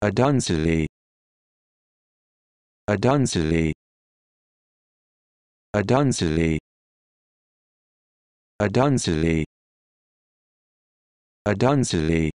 A density. A density. A A A